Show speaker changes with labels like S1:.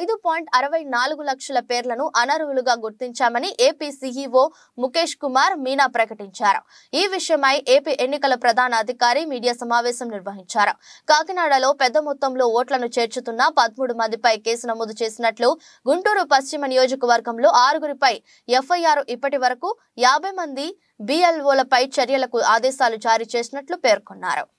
S1: ఐదు పాయింట్ అరవై నాలుగు లక్షల పేర్లను అనర్హులుగా గుర్తించామని ఏపీ సిఈఓ ముఖేష్ కుమార్ మీనా ప్రకటించారు ఈ విషయమై ఏపీ ఎన్నికల ప్రధాన అధికారి మీడియా సమావేశం నిర్వహించారు కాకినాడలో పెద్ద మొత్తంలో ఓట్లను చేర్చుతున్న పదమూడు మందిపై కేసు నమోదు చేసినట్లు గుంటూరు పశ్చిమ నియోజకవర్గంలో ఆరుగురిపై ఎఫ్ఐఆర్ ఇప్పటి వరకు యాభై మంది బిఎల్ఓలపై చర్యలకు ఆదేశాలు జారీ చేసినట్లు పేర్కొన్నారు